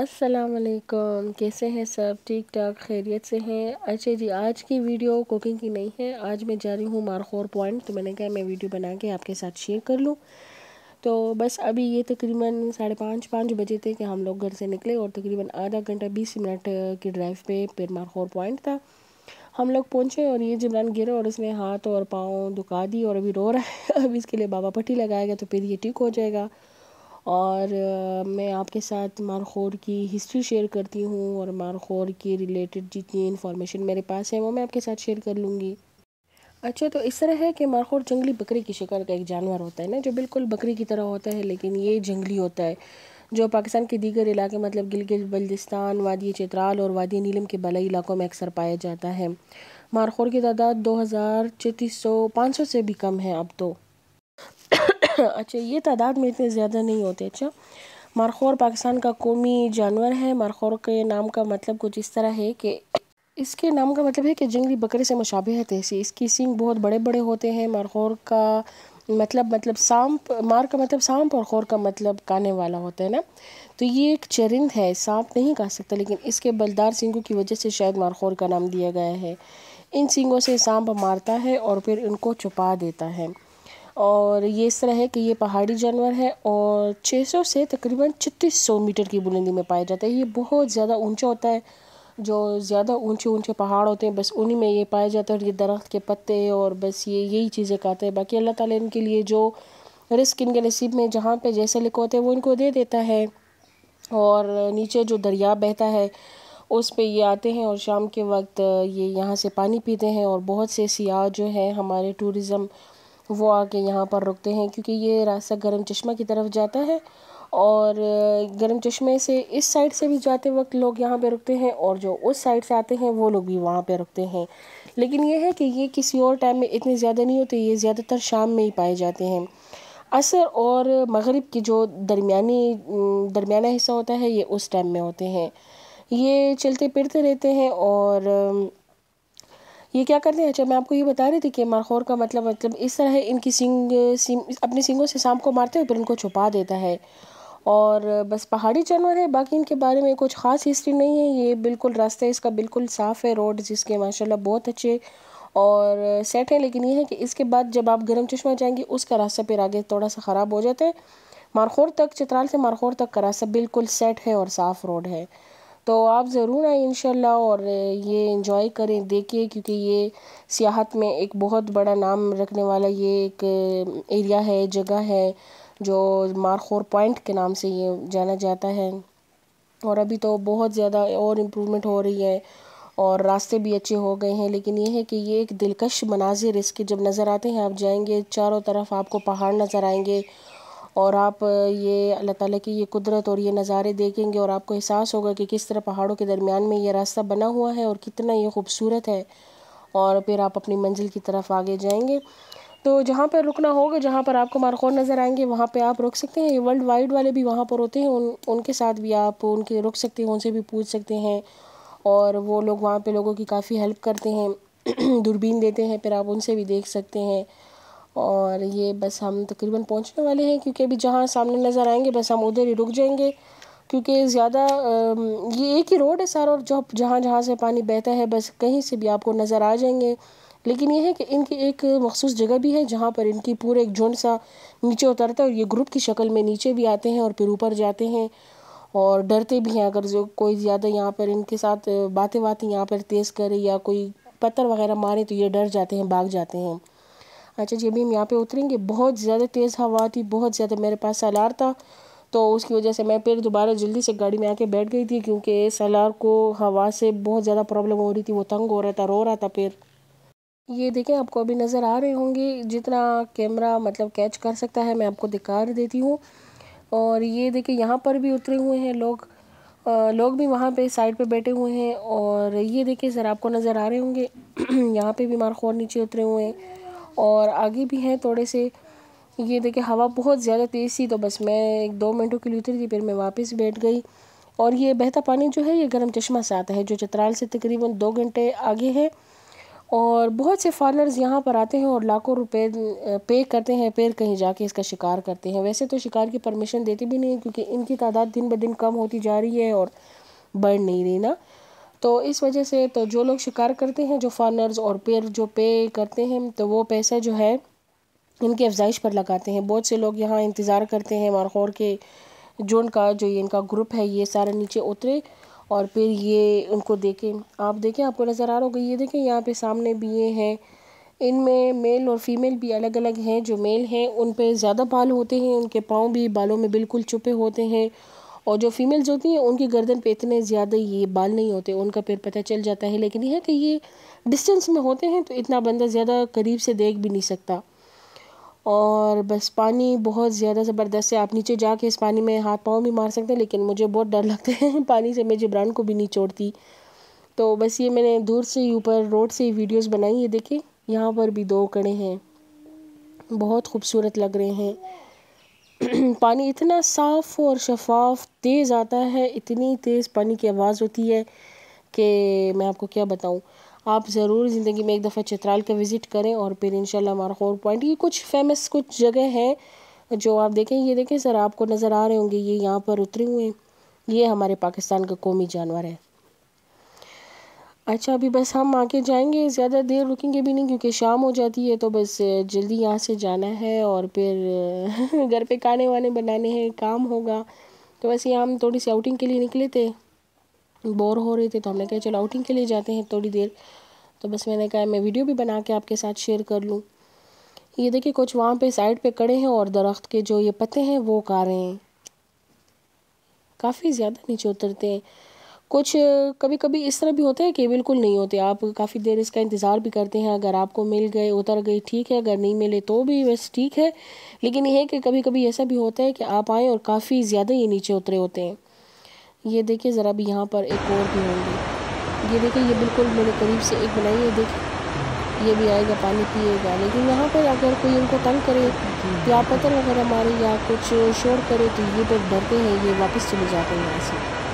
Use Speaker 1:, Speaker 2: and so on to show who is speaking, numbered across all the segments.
Speaker 1: असलकम कैसे हैं सब ठीक ठाक खैरियत से हैं अच्छा जी आज की वीडियो कुकिंग की नहीं है आज मैं जा रही हूँ मारखोर पॉइंट तो मैंने कहा मैं वीडियो बना के आपके साथ शेयर कर लूँ तो बस अभी ये तकरीबन साढ़े पाँच पाँच बजे थे कि हम लोग घर से निकले और तकरीबन आधा घंटा बीस मिनट की ड्राइव पे फिर मारखोर पॉइंट था हम लोग पहुँचे और ये जिमरान गिरा और उसने हाथ और पाँव दुखा दी और अभी रो रहा है अभी इसके लिए बाबा पट्टी लगाएगा तो फिर ये ठीक हो जाएगा और मैं आपके साथ मारखोर की हिस्ट्री शेयर करती हूँ और मारखोर के रिलेटेड जितनी इन्फॉर्मेशन मेरे पास है वो मैं आपके साथ शेयर कर लूँगी अच्छा तो इस तरह है कि मारखोर जंगली बकरी की शिकार का एक जानवर होता है ना जो बिल्कुल बकरी की तरह होता है लेकिन ये जंगली होता है जो पाकिस्तान के दीगर इलाके मतलब गिलगित बल्दिस्तान वादी चित्राल और वादी नीलम के बलई इलाकों में अक्सर पाया जाता है मारखोर की तादाद दो हज़ार छत्तीस सौ पाँच सौ से भी कम है अब तो अच्छा ये तादाद में इतने ज़्यादा नहीं होते अच्छा मारखोर पाकिस्तान का कौमी जानवर है मारखोर के नाम का मतलब कुछ इस तरह है कि इसके नाम का मतलब है कि जंगली बकरे से मुशाबे है तहसी इसकी सिंग बहुत बड़े बड़े होते हैं मारखोर का मतलब मतलब सांप मार का मतलब सांप और खोर का मतलब काने वाला होता है ना तो ये एक चरिंद है सांप नहीं कह सकता लेकिन इसके बलदार सिंगों की वजह से शायद मारखोर का नाम दिया गया है इन सिंगों से सांप मारता है और फिर उनको छुपा देता है और ये इस तरह है कि ये पहाड़ी जानवर है और 600 से तकरीबन सौ मीटर की बुलंदी में पाया जाता है ये बहुत ज़्यादा ऊंचा होता है जो ज़्यादा ऊंचे ऊंचे पहाड़ होते हैं बस उन्हीं में ये पाया जाता है और ये दरख्त के पत्ते और बस ये यही चीज़ें खाते हैं बाकी अल्लाह ताला इनके लिए जो रिस्क इनके नसीब में जहाँ पे जैसे लिखो होते हैं वो इनको दे देता है और नीचे जो दरिया बहता है उस पे ये आते हैं और शाम के वक्त ये यहाँ से पानी पीते हैं और बहुत से सियाह जो है हमारे टूरिज़म वो आके यहाँ पर रुकते हैं क्योंकि ये रास्ता गर्म चश्मा की तरफ जाता है और गर्म चश्मे से इस साइड से भी जाते वक्त लोग यहाँ पे रुकते हैं और जो उस साइड से आते हैं वो लोग भी वहाँ पे रुकते हैं लेकिन ये है कि ये किसी और टाइम में इतने ज़्यादा नहीं होते ये ज़्यादातर शाम में ही पाए जाते हैं असर और मगरिब की जो दरमियानी दरमियाना हिस्सा होता है ये उस टाइम में होते हैं ये चलते फिरते रहते हैं और ये क्या करते हैं अच्छा मैं आपको ये बता रही थी कि मारखोर का मतलब मतलब इस तरह है इनकी सिंग सिंग अपने सिंगों से सांप को मारते हैं फिर उनको छुपा देता है और बस पहाड़ी जानवर है बाकी इनके बारे में कुछ ख़ास हिस्ट्री नहीं है ये बिल्कुल रास्ता इसका बिल्कुल साफ़ है रोड जिसके माशा बहुत अच्छे और सेट है लेकिन ये है कि इसके बाद जब आप गर्म चश्मा जाएंगे उसका रास्ता फिर आगे थोड़ा सा ख़राब हो जाता है मारखोर तक चित्राल से मारखोर तक का रास्ता बिल्कुल सेट है और साफ़ रोड है तो आप ज़रूर आए इन और ये इन्जॉय करें देखिए क्योंकि ये सियाहत में एक बहुत बड़ा नाम रखने वाला ये एक एरिया है जगह है जो मारखोर पॉइंट के नाम से ये जाना जाता है और अभी तो बहुत ज़्यादा और इम्प्रूवमेंट हो रही है और रास्ते भी अच्छे हो गए हैं लेकिन ये है कि ये एक दिलकश मनाजिर इसके जब नज़र आते हैं आप जाएंगे चारों तरफ आपको पहाड़ नज़र आएंगे और आप ये अल्लाह ताला की ये कुदरत और ये नज़ारे देखेंगे और आपको एहसास होगा कि किस तरह पहाड़ों के दरमियान में ये रास्ता बना हुआ है और कितना ये खूबसूरत है और फिर आप अपनी मंजिल की तरफ आगे जाएंगे तो जहाँ पर रुकना होगा जहाँ पर आपको मारखोर नज़र आएंगे वहाँ पर आप रुक सकते हैं ये वर्ल्ड वाइड वाले भी वहाँ पर होते हैं उन उनके साथ भी आप उनके रुक सकते हैं उनसे भी पूछ सकते हैं और वो लोग वहाँ पर लोगों की काफ़ी हेल्प करते हैं दूरबीन देते हैं फिर आप उनसे भी देख सकते हैं और ये बस हम तकरीबन पहुंचने वाले हैं क्योंकि अभी जहाँ सामने नज़र आएंगे बस हम उधर ही रुक जाएंगे क्योंकि ज़्यादा ये एक ही रोड है सारा और जो जहाँ जहाँ से पानी बहता है बस कहीं से भी आपको नज़र आ जाएंगे लेकिन ये है कि इनकी एक मखसूस जगह भी है जहाँ पर इनकी पूरे एक झुंड सा नीचे उतरता है और ये ग्रुप की शक्ल में नीचे भी आते हैं और फिर ऊपर जाते हैं और डरते भी हैं अगर जो कोई ज़्यादा यहाँ पर इनके साथ बातें बातें यहाँ पर तेज़ करे या कोई पत्थर वगैरह मारे तो ये डर जाते हैं भाग जाते हैं अच्छा जी अभी हम यहाँ पे उतरेंगे बहुत ज़्यादा तेज़ हवा थी बहुत ज़्यादा मेरे पास सलार था तो उसकी वजह से मैं फिर दोबारा जल्दी से गाड़ी में आके बैठ गई थी क्योंकि सलार को हवा से बहुत ज़्यादा प्रॉब्लम हो रही थी वो तंग हो रहा था रो रहा था फिर ये देखें आपको अभी नज़र आ रहे होंगे जितना कैमरा मतलब कैच कर सकता है मैं आपको दिखा देती हूँ और ये देखें यहाँ पर भी उतरे हुए हैं लोग आ, लोग भी वहाँ पे साइड पे बैठे हुए हैं और ये देखिए सर आपको नज़र आ रहे होंगे यहाँ पे भी मारखोर नीचे उतरे हुए हैं और आगे भी हैं थोड़े से ये देखिए हवा बहुत ज़्यादा तेज़ थी तो बस मैं एक दो मिनटों के लिए उतरी थी फिर मैं वापस बैठ गई और ये बहता पानी जो है ये गर्म चश्मा से आता है जो चतराल से तकरीबन दो घंटे आगे है और बहुत से फार्मर्स यहाँ पर आते हैं और लाखों रुपए पे करते हैं पैर कहीं जाके इसका शिकार करते हैं वैसे तो शिकार की परमिशन देती भी नहीं है क्योंकि इनकी तादाद दिन ब दिन कम होती जा रही है और बढ़ नहीं रही ना तो इस वजह से तो जो लोग शिकार करते हैं जो फॉरनर्स और पेयर जो पे करते हैं तो वो पैसा जो है इनके अफजाइश पर लगाते हैं बहुत से लोग यहाँ इंतज़ार करते हैं मारखोर के जोन का जो ये इनका ग्रुप है ये सारा नीचे उतरे और फिर ये उनको देखें आप देखें आपको नज़र आ रहा होगा ये देखें यहाँ पे सामने भी ये हैं इनमें मेल और फीमेल भी अलग अलग हैं जो मेल हैं उन पर ज़्यादा बाल होते हैं उनके पाँव भी बालों में बिल्कुल छुपे होते हैं और जो फीमेल्स होती हैं उनकी गर्दन पे इतने ज़्यादा ये बाल नहीं होते उनका पैर पता चल जाता है लेकिन यह है कि ये डिस्टेंस में होते हैं तो इतना बंदा ज़्यादा करीब से देख भी नहीं सकता और बस पानी बहुत ज़्यादा ज़बरदस्त है आप नीचे जाके इस पानी में हाथ पाँव भी मार सकते हैं लेकिन मुझे बहुत डर लगता है पानी से मैं जबरान को भी नहीं छोड़ती तो बस ये मैंने दूर से ही ऊपर रोड से ही वीडियोस बनाई ये देखें यहाँ पर भी दो कड़े हैं बहुत खूबसूरत लग रहे हैं पानी इतना साफ़ और शफाफ तेज़ आता है इतनी तेज़ पानी की आवाज़ होती है कि मैं आपको क्या बताऊं आप ज़रूर ज़िंदगी में एक दफ़ा चित्राल का विज़िट करें और फिर इन हमारा हॉर पॉइंट ये कुछ फेमस कुछ जगह हैं जो आप देखें ये देखें सर आपको नज़र आ रहे होंगे ये यहाँ पर उतरे हुए हैं ये हमारे पाकिस्तान का कौमी जानवर है अच्छा अभी बस हम आके जाएंगे ज़्यादा देर रुकेंगे भी नहीं क्योंकि शाम हो जाती है तो बस जल्दी यहाँ से जाना है और फिर घर पे खाने वाने बनाने हैं काम होगा तो वैसे हम थोड़ी सी आउटिंग के लिए निकले थे बोर हो रहे थे तो हमने कहा चलो आउटिंग के लिए जाते हैं थोड़ी देर तो बस मैंने कहा मैं वीडियो भी बना के आपके साथ शेयर कर लूँ ये देखिए कुछ वहाँ पर साइड पर कड़े हैं और दरख्त के जो ये पत्ते हैं वो खा रहे हैं काफ़ी ज़्यादा नीचे उतरते हैं कुछ कभी कभी इस तरह भी होता है कि बिल्कुल नहीं होते आप काफ़ी देर इसका इंतज़ार भी करते हैं अगर आपको मिल गए उतर गए ठीक है अगर नहीं मिले तो भी बस ठीक है लेकिन यह है कि कभी कभी ऐसा भी होता है कि आप आएँ और काफ़ी ज़्यादा ये नीचे उतरे होते हैं ये देखिए ज़रा भी यहाँ पर एक और भी होंगे ये देखिए ये बिल्कुल मेरे करीब से एक बनाई है देखिए ये भी आएगा पानी पिएगा लेकिन यहाँ पर अगर कोई इनको तंग करे या पत्थर वगैरह मारे या कुछ शोर करे तो ये तो डरते हैं ये वापस चले जाते हैं यहाँ से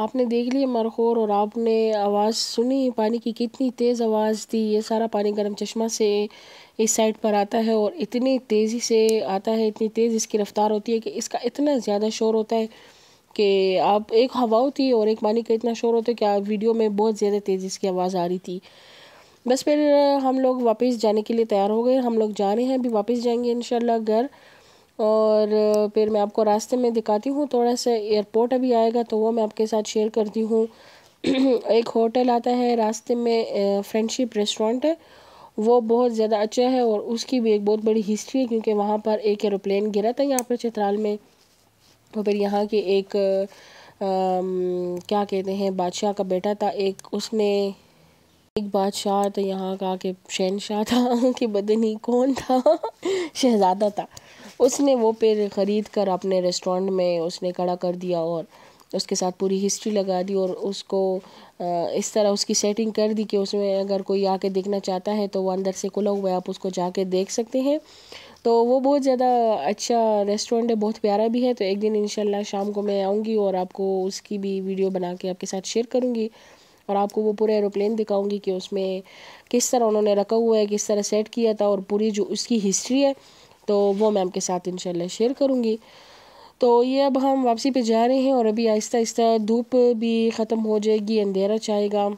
Speaker 1: आपने देख लिया मरखोर और आपने आवाज़ सुनी पानी की कितनी तेज़ आवाज़ थी ये सारा पानी गर्म चश्मा से इस साइड पर आता है और इतनी तेज़ी से आता है इतनी तेज़ इसकी रफ़्तार होती है कि इसका इतना ज़्यादा शोर होता है कि आप एक हवा होती है और एक पानी का इतना शोर होता है कि आप वीडियो में बहुत ज़्यादा तेज़ी इसकी आवाज़ आ रही थी बस फिर हम लोग वापस जाने के लिए तैयार हो गए हम लोग जा रहे हैं अभी वापस जाएंगे इन घर और फिर मैं आपको रास्ते में दिखाती हूँ थोड़ा सा एयरपोर्ट अभी आएगा तो वो मैं आपके साथ शेयर करती हूँ एक होटल आता है रास्ते में फ्रेंडशिप रेस्टोरेंट है वो बहुत ज़्यादा अच्छा है और उसकी भी एक बहुत बड़ी हिस्ट्री है क्योंकि वहाँ पर एक एरोप्लेन गिरा था यहाँ पर चित्राल में और तो फिर यहाँ के एक आ, क्या कहते हैं बादशाह का बेटा था एक उसने एक बादशाह तो यहाँ का के शहनशाह था कि बदनी कौन था शहजादा था उसने वो पेड़ ख़रीद कर अपने रेस्टोरेंट में उसने खड़ा कर दिया और उसके साथ पूरी हिस्ट्री लगा दी और उसको इस तरह उसकी सेटिंग कर दी कि उसमें अगर कोई आके देखना चाहता है तो वो अंदर से खुला हुआ है आप उसको जाके देख सकते हैं तो वो बहुत ज़्यादा अच्छा रेस्टोरेंट है बहुत प्यारा भी है तो एक दिन इन शाम को मैं आऊँगी और आपको उसकी भी वीडियो बना के आपके साथ शेयर करूँगी और आपको वो पूरा एरोप्लेन दिखाऊँगी कि उसमें किस तरह उन्होंने रखा हुआ है किस तरह सेट किया था और पूरी जो उसकी हिस्ट्री है तो वो मैम के साथ इन शेयर करूँगी तो ये अब हम वापसी पे जा रहे हैं और अभी आहिस्ता आहिस्ता धूप भी ख़त्म हो जाएगी अंधेरा चाहेगा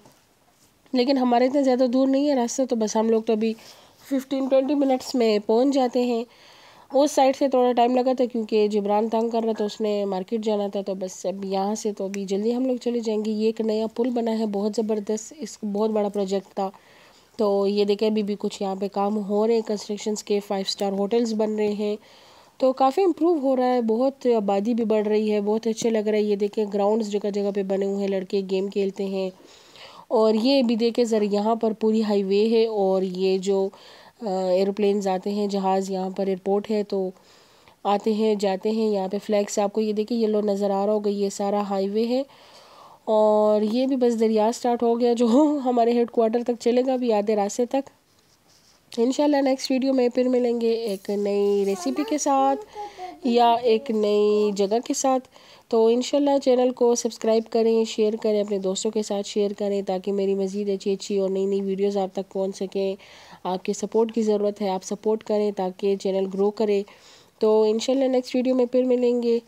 Speaker 1: लेकिन हमारे इतना ज़्यादा दूर नहीं है रास्ता तो बस हम लोग तो अभी फिफ्टीन ट्वेंटी मिनट्स में पहुँच जाते हैं उस साइड से थोड़ा टाइम लगा था क्योंकि जिब्रान तंग कर रहा था उसने मार्केट जाना था तो बस अब यहाँ से तो अभी जल्दी हम लोग चले जाएंगे ये एक नया पुल बना है बहुत ज़बरदस्त इस बहुत बड़ा प्रोजेक्ट था तो ये देखें अभी भी कुछ यहाँ पे काम हो रहे हैं कंस्ट्रक्शन के फाइव स्टार होटल्स बन रहे हैं तो काफ़ी इम्प्रूव हो रहा है बहुत आबादी भी बढ़ रही है बहुत अच्छे लग रहा है ये देखें ग्राउंड्स जगह जगह पे बने हुए हैं लड़के गेम खेलते हैं और ये भी देखें ज़रा यहाँ पर पूरी हाईवे है और ये जो एरोप्लें आते हैं जहाज़ यहाँ पर एयरपोर्ट है तो आते हैं जाते हैं यहाँ पे फ्लैग्स आपको ये देखिए येलो नज़र आ रहा होगा ये सारा हाईवे है और ये भी बस दरिया स्टार्ट हो गया जो हमारे हेड क्वार्टर तक चलेगा भी आधे रास्ते तक इन नेक्स्ट वीडियो में फिर मिलेंगे एक नई रेसिपी के साथ या एक नई जगह के साथ तो इन चैनल को सब्सक्राइब करें शेयर करें अपने दोस्तों के साथ शेयर करें ताकि मेरी मज़ीद अच्छी अच्छी और नई नई वीडियोस आप तक पहुंच सकें आपके सपोर्ट की ज़रूरत है आप सपोर्ट करें ताकि चैनल ग्रो करे तो इन नेक्स्ट वीडियो में फिर मिलेंगे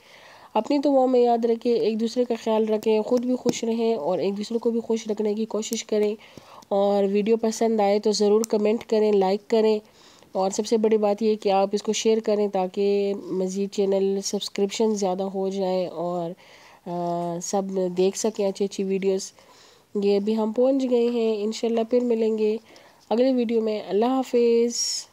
Speaker 1: अपनी दुआओं में याद रखें एक दूसरे का ख्याल रखें ख़ुद भी खुश रहें और एक दूसरे को भी खुश रखने की कोशिश करें और वीडियो पसंद आए तो ज़रूर कमेंट करें लाइक करें और सबसे बड़ी बात यह कि आप इसको शेयर करें ताकि मज़ीद चैनल सब्सक्रिप्शन ज़्यादा हो जाए और आ, सब देख सकें अच्छी अच्छी वीडियोस ये भी हम पहुंच गए हैं इन फिर मिलेंगे अगले वीडियो में अल्लाह हाफिज़